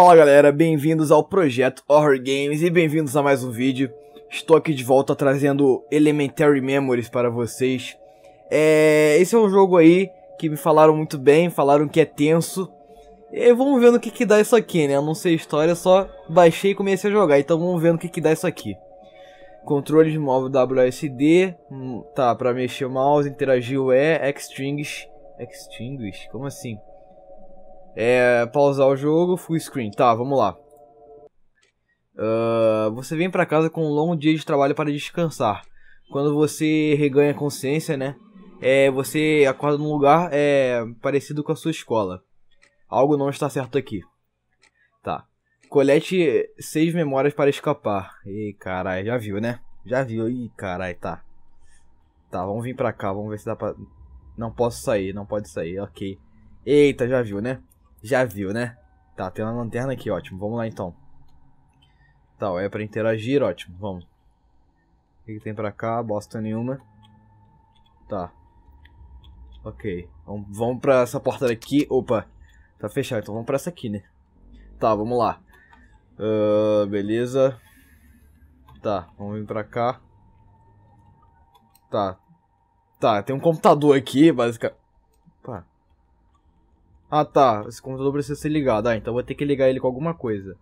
Fala galera, bem-vindos ao Projeto Horror Games e bem-vindos a mais um vídeo. Estou aqui de volta trazendo Elementary Memories para vocês. É, esse é um jogo aí que me falaram muito bem, falaram que é tenso. E vamos ver no que, que dá isso aqui, né? Eu não sei a história, só baixei e comecei a jogar, então vamos ver no que, que dá isso aqui. Controle de móvel WSD, hum, tá, para mexer o mouse, interagir o E, extinguish, extinguish, como assim? É, pausar o jogo, full screen. Tá, vamos lá. Uh, você vem para casa com um longo dia de trabalho para descansar. Quando você reganha consciência, né? É, você acorda num lugar é, parecido com a sua escola. Algo não está certo aqui. Tá. Colete seis memórias para escapar. Ih, carai, já viu, né? Já viu. Ih, carai, tá. Tá, vamos vir pra cá, vamos ver se dá pra... Não posso sair, não pode sair, ok. Eita, já viu, né? Já viu, né? Tá, tem uma lanterna aqui, ótimo. Vamos lá então. Tá, é pra interagir, ótimo. Vamos. O que, que tem pra cá? Bosta nenhuma. Tá. Ok. vamos vamos pra essa porta daqui. Opa. Tá fechado, então vamos pra essa aqui, né? Tá, vamos lá. Uh, beleza. Tá, vamos vir pra cá. Tá. Tá, tem um computador aqui, basicamente. Ah tá, esse computador precisa ser ligado. Ah, então vou ter que ligar ele com alguma coisa.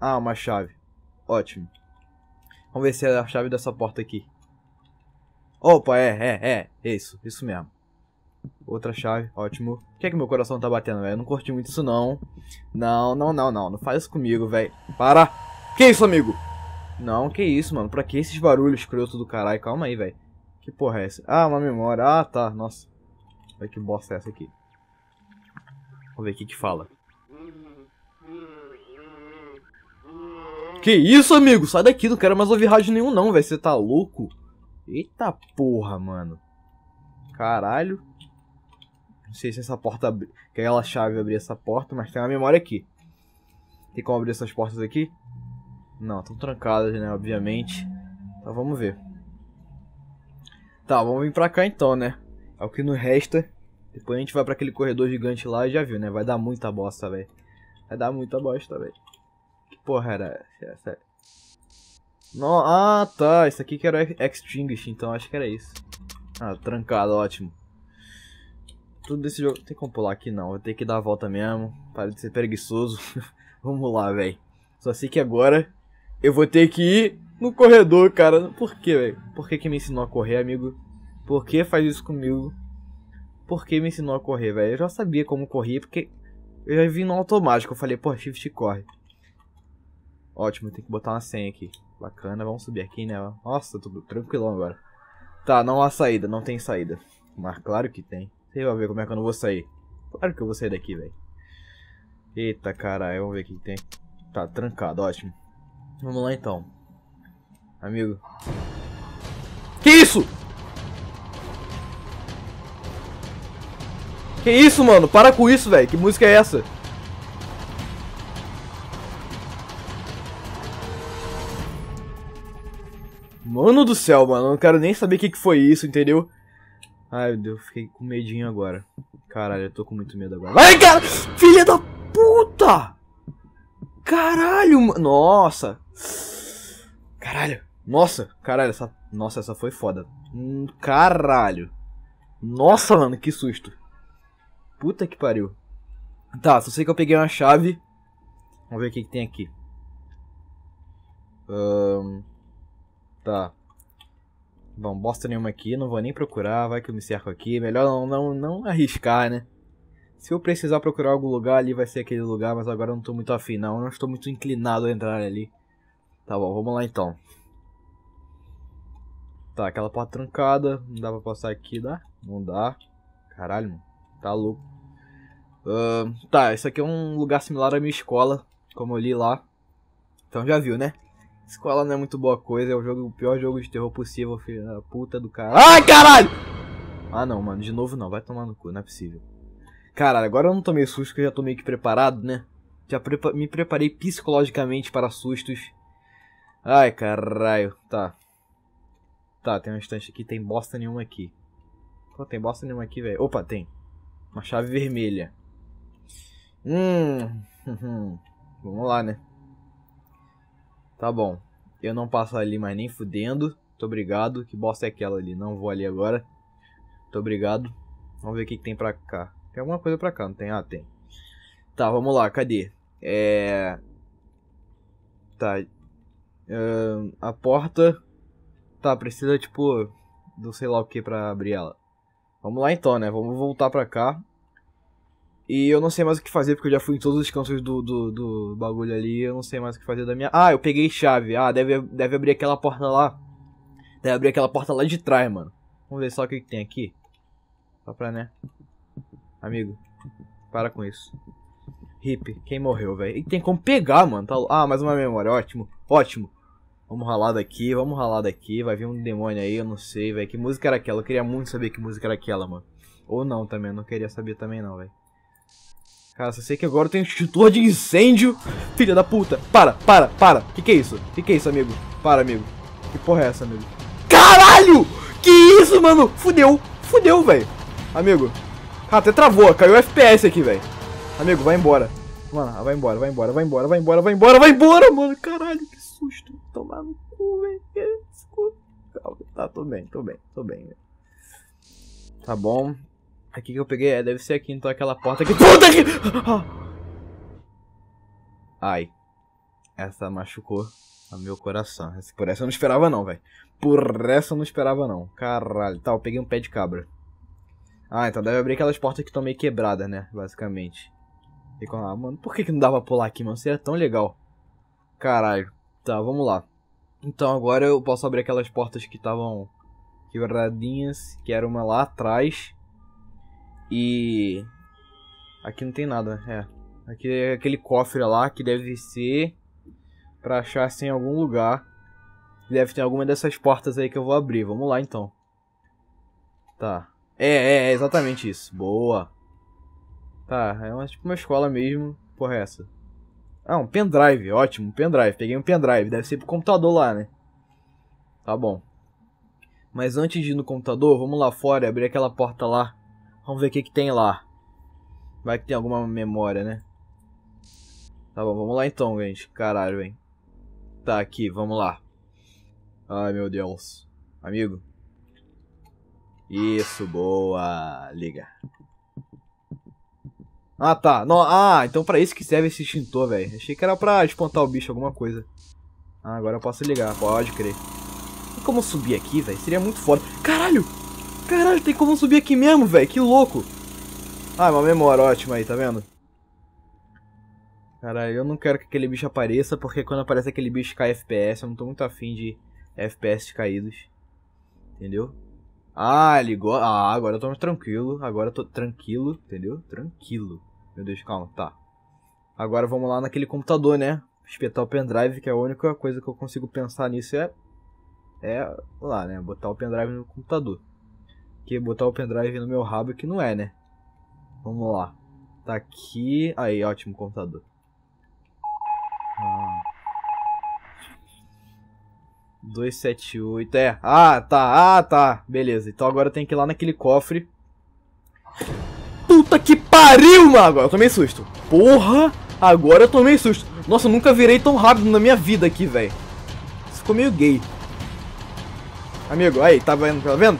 Ah, uma chave. Ótimo. Vamos ver se é a chave dessa porta aqui. Opa, é, é, é. É isso, isso mesmo. Outra chave, ótimo. Por que é que meu coração tá batendo, velho? Eu não curti muito isso, não. Não, não, não, não. Não faz isso comigo, velho. Para! Que isso, amigo? Não, que isso, mano. Pra que esses barulhos escroto do caralho? Calma aí, velho. Que porra é essa? Ah, uma memória. Ah, tá. Nossa. Olha que bosta é essa aqui. Vamos ver o que que fala. Que isso, amigo? Sai daqui, não quero mais ouvir rádio nenhum não, velho. Você tá louco? Eita porra, mano. Caralho. Não sei se essa porta abri... Que aquela chave abrir essa porta, mas tem uma memória aqui. Tem como abrir essas portas aqui? Não, estão trancadas, né? Obviamente. Então vamos ver. Tá, vamos vir pra cá então, né? É o que nos resta depois a gente vai para aquele corredor gigante lá e já viu, né? Vai dar muita bosta, velho. Vai dar muita bosta, velho. Que porra era essa? É no... Ah, tá. Isso aqui que era Extinguish, então acho que era isso. Ah, trancado, ótimo. Tudo desse jogo... Tem como pular aqui? Não, vou ter que dar a volta mesmo. Para de ser preguiçoso. Vamos lá, velho. Só sei que agora eu vou ter que ir no corredor, cara. Por quê? velho? Por que que me ensinou a correr, amigo? Por que faz isso comigo? porque me ensinou a correr, velho. Eu já sabia como correr, porque eu já vi no automático. Eu falei, pô, shift corre. Ótimo, tem que botar uma senha aqui. Bacana, vamos subir aqui, né? Nossa, tudo tranquilo agora. Tá, não há saída, não tem saída. Mas claro que tem. Você vai ver como é que eu não vou sair. Claro que eu vou sair daqui, velho. Eita, caralho, vamos ver o que tem. Tá, trancado, ótimo. Vamos lá então. Amigo. Que isso? Que isso, mano? Para com isso, velho. Que música é essa? Mano do céu, mano. Eu não quero nem saber o que, que foi isso, entendeu? Ai, meu Deus. Fiquei com medinho agora. Caralho, eu tô com muito medo agora. Ai, cara! Filha da puta! Caralho, mano. Nossa. Caralho. Nossa. Caralho, essa... Nossa, essa foi foda. Hum, caralho. Nossa, mano, que susto. Puta que pariu. Tá, só sei que eu peguei uma chave. Vamos ver o que, que tem aqui. Um, tá. Bom, bosta nenhuma aqui, não vou nem procurar, vai que eu me cerco aqui. Melhor não, não, não arriscar, né? Se eu precisar procurar algum lugar ali, vai ser aquele lugar, mas agora eu não tô muito afim, não. Eu não estou muito inclinado a entrar ali. Tá bom, vamos lá então. Tá, aquela porta trancada, não dá pra passar aqui, dá? Não dá. Caralho, mano. Tá louco. Uh, tá, isso aqui é um lugar similar à minha escola, como eu li lá. Então já viu, né? Escola não é muito boa coisa, é o, jogo, o pior jogo de terror possível, filho da puta do cara. Ai, caralho! Ah não, mano, de novo não, vai tomar no cu, não é possível. Caralho, agora eu não tomei susto, que eu já tô meio que preparado, né? Já prepa me preparei psicologicamente para sustos. Ai, caralho, tá. Tá, tem um instante aqui, tem bosta nenhuma aqui. Pô, tem bosta nenhuma aqui, velho. Opa, tem. Uma chave vermelha. Hum. Vamos lá, né? Tá bom. Eu não passo ali mais nem fudendo. Muito obrigado. Que bosta é aquela ali? Não vou ali agora. Muito obrigado. Vamos ver o que, que tem pra cá. Tem alguma coisa pra cá, não tem? Ah, tem. Tá, vamos lá. Cadê? É... Tá. Uh, a porta... Tá, precisa, tipo, do sei lá o que pra abrir ela. Vamos lá então, né? Vamos voltar pra cá. E eu não sei mais o que fazer, porque eu já fui em todos os cantos do, do, do bagulho ali. Eu não sei mais o que fazer da minha. Ah, eu peguei chave. Ah, deve, deve abrir aquela porta lá. Deve abrir aquela porta lá de trás, mano. Vamos ver só o que, que tem aqui. Só pra, né? Amigo, para com isso. Hip, quem morreu, velho? E tem como pegar, mano. Tá... Ah, mais uma memória. Ótimo, ótimo. Vamos ralar daqui, vamos ralar daqui. Vai vir um demônio aí, eu não sei, velho. Que música era aquela? Eu queria muito saber que música era aquela, mano. Ou não também, eu não queria saber também não, velho. Cara, só sei que agora tem um extintor de incêndio. Filha da puta. Para, para, para. Que que é isso? Que que é isso, amigo? Para, amigo. Que porra é essa, amigo? Caralho! Que isso, mano? Fudeu. Fudeu, velho. Amigo. Cara, até travou. Caiu FPS aqui, velho. Amigo, vai embora. Mano, vai embora, vai embora, vai embora, vai embora, vai embora, vai embora, mano. Caralho, que susto. Tomar no cu, velho. Tá, tô bem, tô bem, tô bem, Tá bom. Aqui que eu peguei, é, deve ser aqui então aquela porta que... Puta que... Ah! Ai. Essa machucou meu coração. Por essa eu não esperava não, velho. Por essa eu não esperava não. Caralho. Tá, eu peguei um pé de cabra. Ah, então deve abrir aquelas portas que estão meio quebradas, né? Basicamente. E com... Ah, mano, por que, que não dava pra pular aqui, mano? Seria tão legal. Caralho. Tá, vamos lá. Então agora eu posso abrir aquelas portas que estavam quebradinhas, que era uma lá atrás. E. Aqui não tem nada, é. Aqui é aquele cofre lá que deve ser pra achar assim em algum lugar. Deve ter alguma dessas portas aí que eu vou abrir. Vamos lá então. Tá. É, é, é exatamente isso. Boa. Tá, é uma, tipo uma escola mesmo. Porra, é essa. Ah, um pendrive, ótimo, um pendrive. Peguei um pendrive, deve ser pro computador lá, né? Tá bom. Mas antes de ir no computador, vamos lá fora e abrir aquela porta lá Vamos ver o que, que tem lá. Vai que tem alguma memória, né? Tá bom, vamos lá então, gente. Caralho, hein. Tá aqui, vamos lá. Ai, meu Deus. Amigo. Isso, boa. Liga. Ah, tá. No, ah, então pra isso que serve esse extintor, velho. Achei que era pra espantar o bicho, alguma coisa. Ah, agora eu posso ligar. Pode crer. E como subir aqui, velho? Seria muito foda. Caralho! Caralho, tem como subir aqui mesmo, velho. Que louco. Ah, uma memória ótima aí, tá vendo? Caralho, eu não quero que aquele bicho apareça, porque quando aparece aquele bicho cai FPS, eu não tô muito afim de FPS caídos. Entendeu? Ah, ligou. Ah, agora eu tô mais tranquilo. Agora eu tô tranquilo, entendeu? Tranquilo. Meu Deus, calma, tá. Agora vamos lá naquele computador, né? Espetar o pendrive, que é a única coisa que eu consigo pensar nisso é. É lá, né? Botar o pendrive no computador que botar o pendrive no meu rabo que não é, né? Vamos lá. Tá aqui. Aí, ótimo computador. Ah. 278. É. Ah, tá. Ah, tá. Beleza. Então agora tem que ir lá naquele cofre. Puta que pariu, mano. Agora eu tomei susto. Porra. Agora eu tomei susto. Nossa, eu nunca virei tão rápido na minha vida aqui, velho. Ficou meio gay. Amigo, aí, tá vendo? Tá vendo?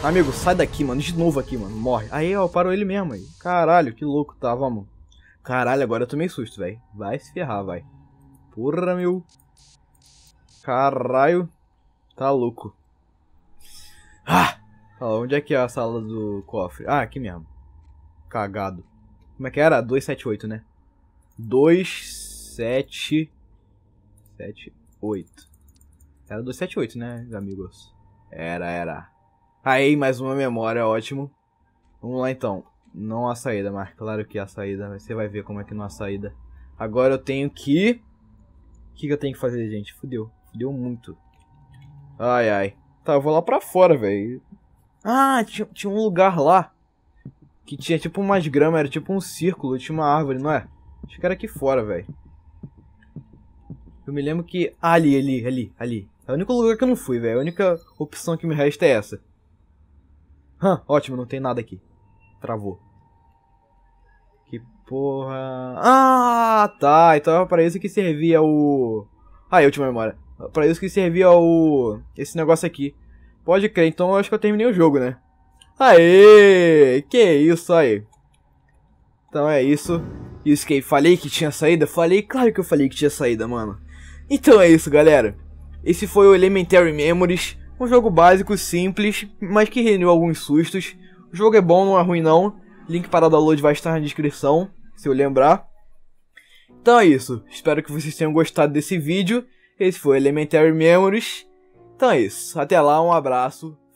Amigo, sai daqui, mano. De novo aqui, mano. Morre. Aí, ó, parou ele mesmo aí. Caralho, que louco tá, vamos. Caralho, agora eu tomei susto, velho. Vai se ferrar, vai. Porra, meu. Caralho. Tá louco. Ah! Tá, onde é que é a sala do cofre? Ah, aqui mesmo. Cagado. Como é que era? 278, né? 278. Era 278, né, amigos? Era, era. Aí, mais uma memória, ótimo. Vamos lá então. Não a saída, mas claro que a saída. Você vai ver como é que não a saída. Agora eu tenho que... O que, que eu tenho que fazer, gente? Fudeu. Fudeu muito. Ai, ai. Tá, eu vou lá pra fora, velho. Ah, tinha, tinha um lugar lá. Que tinha tipo umas gramas, era tipo um círculo, tinha uma árvore, não é? Acho que era aqui fora, velho. Eu me lembro que... Ah, ali, ali, ali, ali. É o único lugar que eu não fui, velho. A única opção que me resta é essa. Hã, ótimo, não tem nada aqui. Travou. Que porra. Ah, tá. Então é para isso que servia o. Ah, última memória. Para isso que servia o. Esse negócio aqui. Pode crer, então eu acho que eu terminei o jogo, né? Aê! Que isso aí. Então é isso. Isso que falei que tinha saída? Falei, claro que eu falei que tinha saída, mano. Então é isso, galera. Esse foi o Elementary Memories. Um jogo básico, simples, mas que rendeu alguns sustos. O jogo é bom, não é ruim não. Link para download vai estar na descrição, se eu lembrar. Então é isso. Espero que vocês tenham gostado desse vídeo. Esse foi Elementary Memories. Então é isso. Até lá, um abraço.